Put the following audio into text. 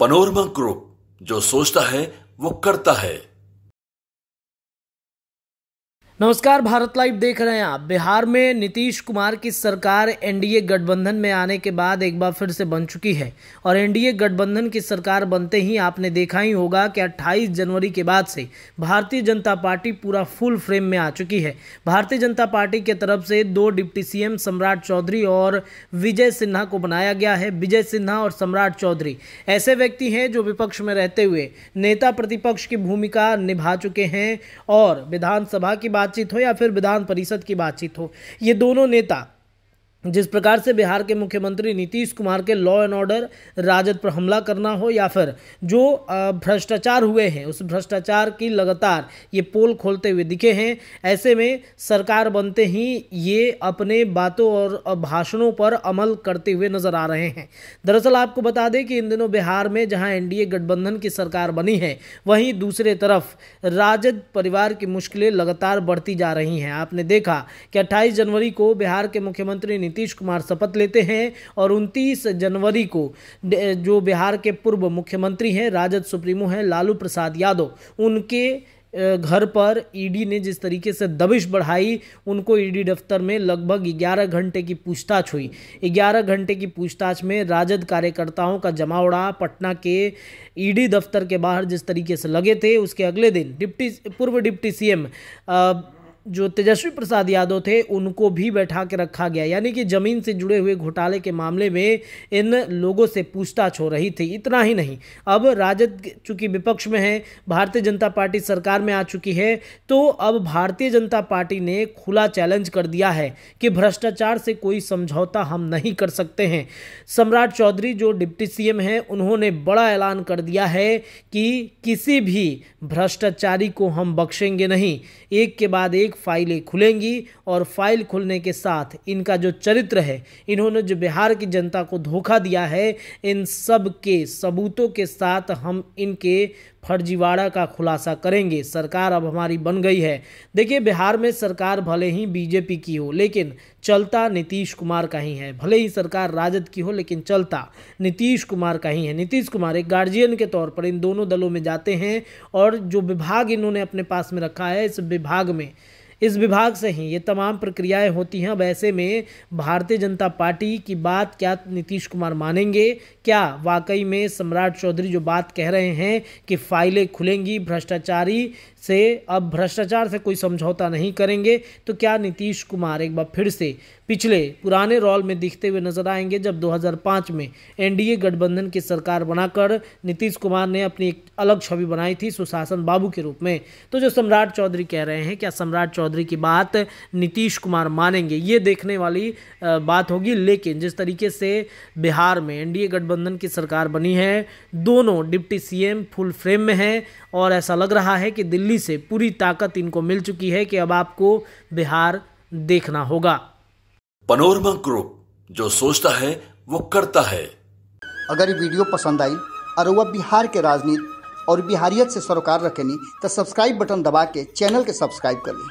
panorama group जो सोचता है वो करता है नमस्कार भारत लाइव देख रहे हैं आप बिहार में नीतीश कुमार की सरकार एनडीए गठबंधन में आने के बाद एक बार फिर से बन चुकी है और एनडीए गठबंधन की सरकार बनते ही आपने देखा ही होगा कि 28 जनवरी के बाद से भारतीय जनता पार्टी पूरा फुल फ्रेम में आ चुकी है भारतीय जनता पार्टी के तरफ से दो डिप्टी सीएम सम्राट चौधरी और विजय सिन्हा को बनाया गया है विजय सिन्हा और सम्राट चौधरी ऐसे व्यक्ति हैं जो विपक्ष में रहते हुए नेता प्रतिपक्ष की भूमिका निभा चुके हैं और विधानसभा की बात बातचीत हो या फिर विधान परिषद की बातचीत हो ये दोनों नेता जिस प्रकार से बिहार के मुख्यमंत्री नीतीश कुमार के लॉ एंड ऑर्डर राजद पर हमला करना हो या फिर जो भ्रष्टाचार हुए हैं उस भ्रष्टाचार की लगातार ये पोल खोलते हुए दिखे हैं ऐसे में सरकार बनते ही ये अपने बातों और भाषणों पर अमल करते हुए नज़र आ रहे हैं दरअसल आपको बता दें कि इन दिनों बिहार में जहाँ एन गठबंधन की सरकार बनी है वहीं दूसरे तरफ राजद परिवार की मुश्किलें लगातार बढ़ती जा रही हैं आपने देखा कि अट्ठाईस जनवरी को बिहार के मुख्यमंत्री नीतीश कुमार शपथ लेते हैं और 29 जनवरी को जो बिहार के पूर्व मुख्यमंत्री हैं राजद सुप्रीमो हैं लालू प्रसाद यादव उनके घर पर ईडी e ने जिस तरीके से दबिश बढ़ाई उनको ईडी e दफ्तर में लगभग 11 घंटे की पूछताछ हुई 11 घंटे की पूछताछ में राजद कार्यकर्ताओं का जमावड़ा पटना के ईडी e दफ्तर के बाहर जिस तरीके से लगे थे उसके अगले दिन डिप्टी पूर्व डिप्टी सीएम जो तेजस्वी प्रसाद यादव थे उनको भी बैठा के रखा गया यानी कि जमीन से जुड़े हुए घोटाले के मामले में इन लोगों से पूछताछ हो रही थी इतना ही नहीं अब राजद चूंकि विपक्ष में है भारतीय जनता पार्टी सरकार में आ चुकी है तो अब भारतीय जनता पार्टी ने खुला चैलेंज कर दिया है कि भ्रष्टाचार से कोई समझौता हम नहीं कर सकते हैं सम्राट चौधरी जो डिप्टी सी हैं उन्होंने बड़ा ऐलान कर दिया है कि किसी भी भ्रष्टाचारी को हम बख्शेंगे नहीं एक के बाद एक फाइलें खुलेंगी और फाइल खुलने के साथ इनका जो चरित्र है इन्होंने जो बिहार की जनता को धोखा दिया है इन सब के सबूतों के साथ हम इनके फर्जीवाड़ा का खुलासा करेंगे सरकार अब हमारी बन गई है देखिए बिहार में सरकार भले ही बीजेपी की हो लेकिन चलता नीतीश कुमार का ही है भले ही सरकार राजद की हो लेकिन चलता नीतीश कुमार का ही है नीतीश कुमार एक गार्जियन के तौर पर इन दोनों दलों में जाते हैं और जो विभाग इन्होंने अपने पास में रखा है इस विभाग में इस विभाग से ही ये तमाम प्रक्रियाएं होती हैं अब ऐसे में भारतीय जनता पार्टी की बात क्या नीतीश कुमार मानेंगे क्या वाकई में सम्राट चौधरी जो बात कह रहे हैं कि फाइलें खुलेंगी भ्रष्टाचारी से अब भ्रष्टाचार से कोई समझौता नहीं करेंगे तो क्या नीतीश कुमार एक बार फिर से पिछले पुराने रोल में दिखते हुए नजर आएंगे जब 2005 में एनडीए गठबंधन की सरकार बनाकर नीतीश कुमार ने अपनी एक अलग छवि बनाई थी सुशासन बाबू के रूप में तो जो सम्राट चौधरी कह रहे हैं क्या सम्राट चौधरी चौधरी की बात नीतीश कुमार मानेंगे ये देखने वाली बात होगी लेकिन जिस तरीके से बिहार में एनडीए गठबंधन की सरकार बनी है दोनों डिप्टी सीएम फुल फ्रेम में हैं और ऐसा लग रहा है कि दिल्ली से पूरी ताकत इनको मिल चुकी है कि अब आपको बिहार देखना होगा पनोरमा ग्रुप जो सोचता है वो करता है अगर ये वीडियो पसंद आई और वह बिहार के राजनीति और बिहारियत से सरोकार रखेनी तो सब्सक्राइब बटन दबा के चैनल के सब्सक्राइब कर ली